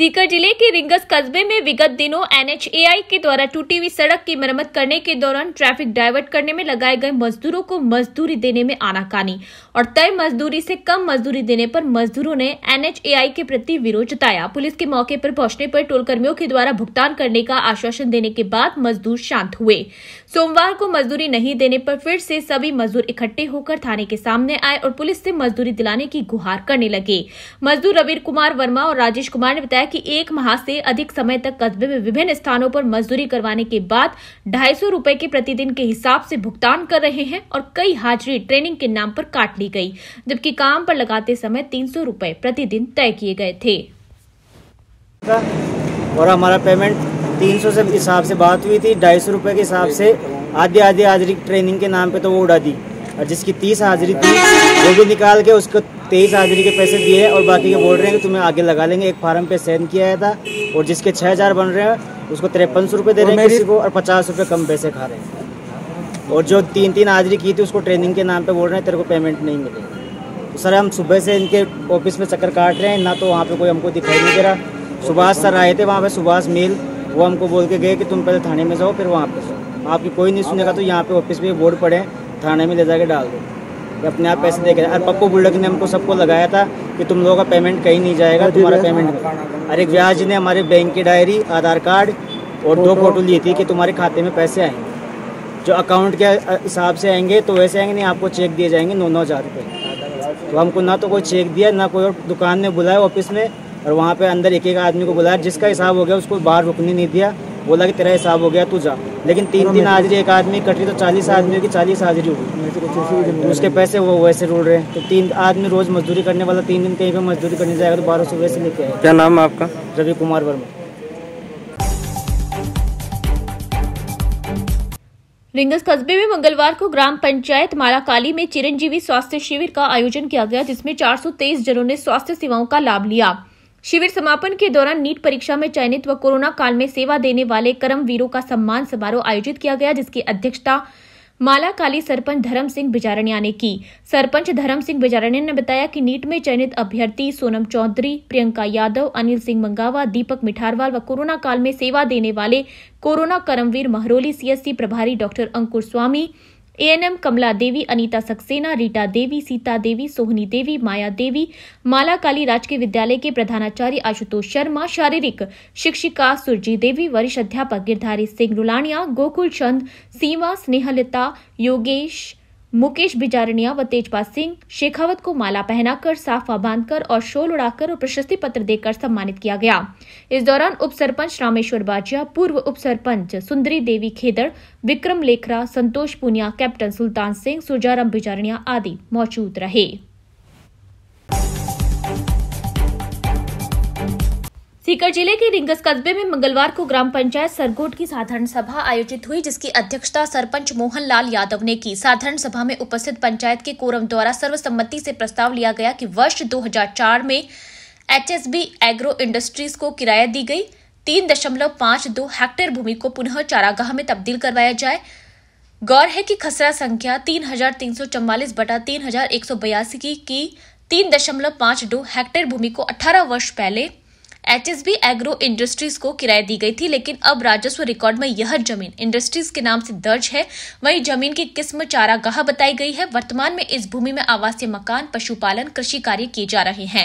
सीकर जिले के रिंगस कस्बे में विगत दिनों एनएचएआई के द्वारा टूटी हुई सड़क की मरम्मत करने के दौरान ट्रैफिक डाइवर्ट करने में लगाए गए मजदूरों को मजदूरी देने में आनाकानी और तय मजदूरी से कम मजदूरी देने पर मजदूरों ने एनएचएआई के प्रति विरोध जताया पुलिस के मौके पर पहुंचने पर टोल कर्मियों के द्वारा भुगतान करने का आश्वासन देने के बाद मजदूर शांत हुए सोमवार को मजदूरी नहीं देने पर फिर से सभी मजदूर इकट्ठे होकर थाने के सामने आए और पुलिस से मजदूरी दिलाने की गुहार करने लगे मजदूर रवीर कुमार वर्मा और राजेश कुमार ने बताया कि एक माह से अधिक समय तक कस्बे में विभिन्न स्थानों पर मजदूरी करवाने के बाद ढाई सौ रूपए के प्रतिदिन के हिसाब से भुगतान कर रहे हैं और कई हाजिरी ट्रेनिंग के नाम पर काट ली गई जबकि काम पर लगाते समय तीन सौ रूपए प्रतिदिन तय किए गए थे और हमारा पेमेंट तीन सौ से हिसाब से बात हुई थी ढाई सौ रूपए के हिसाब से आधी आधी हाजरी ट्रेनिंग के नाम पे तो वो उड़ा दी और जिसकी तीस हाजिरी थी वो भी निकाल के उसको तेईस हाजिरी के पैसे दिए और बाकी के बोल रहे हैं कि तुम्हें आगे लगा लेंगे एक फार्म पे सेंड किया था और जिसके छः हज़ार बन रहे हैं उसको तिरपन सौ रुपये दे रहे हैं किसी को और पचास रुपये कम पैसे खा रहे हैं और जो तीन तीन हाजिरी की थी उसको ट्रेनिंग के नाम पर बोल रहे हैं तेरे को पेमेंट नहीं मिले तो सर हम सुबह से इनके ऑफिस में चक्कर काट रहे हैं ना तो वहाँ पर कोई हमको दिखाई नहीं दे रहा सुभाष सर आए थे वहाँ पर सुभाष मिल वो हमको बोल के गए कि तुम पहले थाने में जाओ फिर वहाँ पर जाओ आपकी कोई नहीं सुनेगा तो यहाँ पे ऑफिस में बोर्ड पड़े हैं थाने में ले जाके डाल दो अपने आप पैसे देखे और पप्पू बुल्डक ने हमको सबको लगाया था कि तुम लोगों का पेमेंट कहीं नहीं जाएगा तुम्हारा पेमेंट हाँ, अरे व्याज ने हमारे बैंक की डायरी आधार कार्ड और दो फोटो ली थी कि तुम्हारे खाते में पैसे आएंगे जो अकाउंट के हिसाब से आएंगे तो वैसे आएंगे नहीं आपको चेक दिए जाएंगे नौ नौ हज़ार रुपये तो हमको ना तो कोई चेक दिया ना कोई और दुकान ने बुलाया ऑफिस में और वहाँ पे अंदर एक एक आदमी को बुलाया जिसका हिसाब हो गया उसको बाहर रुकने नहीं दिया बोला कि तेरा हिसाब हो गया तू जा लेकिन तीन हाँ, दिन हाजिरी एक आदमी कट रही तो चालीस आदमियों की चालीस हाजिरी होगी उसके पैसे वो वैसे रोड रहे तो तीन आदमी रोज मजदूरी करने वाला तीन दिन कहीं पर मजदूरी करने जाएगा तो बारह सौ वैसे लेके आए क्या नाम है आपका रवि कुमार वर्मा रिंगस कस्बे में मंगलवार को ग्राम पंचायत मालाकाली में चिरंजीवी स्वास्थ्य शिविर का आयोजन किया गया जिसमें 423 जनों ने स्वास्थ्य सेवाओं का लाभ लिया शिविर समापन के दौरान नीट परीक्षा में चयनित व कोरोना काल में सेवा देने वाले कर्मवीरों का सम्मान समारोह आयोजित किया गया जिसकी अध्यक्षता माला काली सरपंच धर्म सिंह बिजारणिया ने की सरपंच धर्म सिंह बिजारणिया ने बताया कि नीट में चयनित अभ्यर्थी सोनम चौधरी प्रियंका यादव अनिल सिंह मंगावा दीपक मिठारवाल व कोरोना काल में सेवा देने वाले कोरोना कर्मवीर महरौली सीएससी प्रभारी डॉक्टर अंकुर स्वामी एएनएम कमला देवी अनीता सक्सेना रीटा देवी सीता देवी सोहनी देवी माया देवी माला काली राजकीय विद्यालय के प्रधानाचार्य आशुतोष शर्मा शारीरिक शिक्षिका सुरजी देवी वरिष्ठ अध्यापक गिरधारी सिंह रुलानिया गोकुल चंद सीमा स्नेहलता योगेश मुकेश बिजारणिया व तेजपाल सिंह शेखावत को माला पहनाकर साफा बांधकर और शोल उड़ाकर और प्रशस्ति पत्र देकर सम्मानित किया गया इस दौरान उप सरपंच रामेश्वर बाजिया पूर्व उप सरपंच सुंदरी देवी खेदड़ विक्रम लेखरा संतोष पुनिया कैप्टन सुल्तान सिंह सुजाराम बिजारणिया आदि मौजूद रहे सीकर जिले के रिंगस कस्बे में मंगलवार को ग्राम पंचायत सरगोट की साधारण सभा आयोजित हुई जिसकी अध्यक्षता सरपंच मोहन लाल यादव ने की साधारण सभा में उपस्थित पंचायत के कोरम द्वारा सर्वसम्मति से प्रस्ताव लिया गया कि वर्ष 2004 में एचएसबी एग्रो इंडस्ट्रीज को किराया दी गई तीन दशमलव पांच दो हेक्टेयर भूमि को पुनः चारागाह में तब्दील करवाया जाए गौर है कि खसरा संख्या तीन हजार तीन सौ बटा तीन हजार एक सौ बयासी की तीन दशमलव दो हेक्टेयर भूमि को अठारह वर्ष पहले H S B agro industries को किराया दी गई थी लेकिन अब राजस्व रिकॉर्ड में यह जमीन इंडस्ट्रीज के नाम से दर्ज है वहीं जमीन की किस्म चारागाह बताई गई है वर्तमान में इस भूमि में आवासीय मकान पशुपालन कृषि कार्य किए जा रहे हैं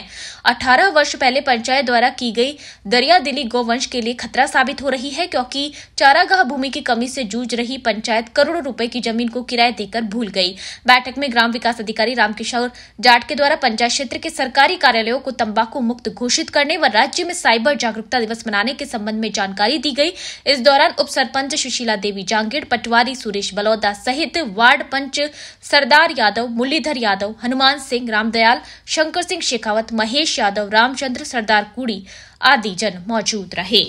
अठारह वर्ष पहले पंचायत द्वारा की गई दरिया दिली गोवंश के लिए खतरा साबित हो रही है क्योंकि चारागाह भूमि की कमी से जूझ रही पंचायत करोड़ों रूपये की जमीन को किराए देकर भूल गई बैठक में ग्राम विकास अधिकारी रामकिशोर जाट के द्वारा पंचायत क्षेत्र के सरकारी कार्यालयों को तम्बाकू मुक्त घोषित करने व राज्य में साइबर जागरूकता दिवस मनाने के संबंध में जानकारी दी गई इस दौरान उप सरपंच सुशीला देवी जांगिड़ पटवारी सुरेश बलौदा सहित वार्ड पंच सरदार यादव मुरलीधर यादव हनुमान सिंह रामदयाल शंकर सिंह शेखावत महेश यादव रामचंद्र सरदार कुड़ी आदि जन मौजूद रहे